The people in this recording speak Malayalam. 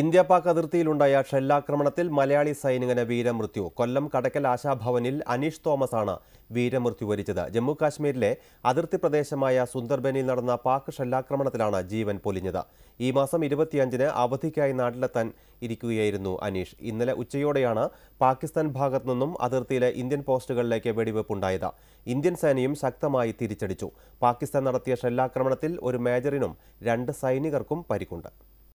ഇന്ത്യ പാക് അതിർത്തിയിലുണ്ടായ ഷെല്ലാക്രമണത്തിൽ മലയാളി സൈനികന് വീരമൃത്യു കൊല്ലം കടക്കൽ ആശാഭവനിൽ അനീഷ് തോമസ് ആണ് വീരമൃത്യു വരിച്ചത് ജമ്മു കാശ്മീരിലെ അതിർത്തി പ്രദേശമായ സുന്ദർബനിൽ നടന്ന പാക് ഷെല്ലാക്രമണത്തിലാണ് ജീവൻ പൊലിഞ്ഞത് ഈ മാസം ഇരുപത്തിയഞ്ചിന് അവധിക്കായി നാട്ടിലെത്താൻ ഇരിക്കുകയായിരുന്നു അനീഷ് ഇന്നലെ ഉച്ചയോടെയാണ് പാകിസ്ഥാൻ ഭാഗത്തു നിന്നും അതിർത്തിയിലെ ഇന്ത്യൻ പോസ്റ്റുകളിലേക്ക് വെടിവെപ്പുണ്ടായത് ഇന്ത്യൻ സേനയും ശക്തമായി തിരിച്ചടിച്ചു പാകിസ്ഥാൻ നടത്തിയ ഷെല്ലാക്രമണത്തിൽ ഒരു മേജറിനും രണ്ട് സൈനികർക്കും പരിക്കുണ്ട്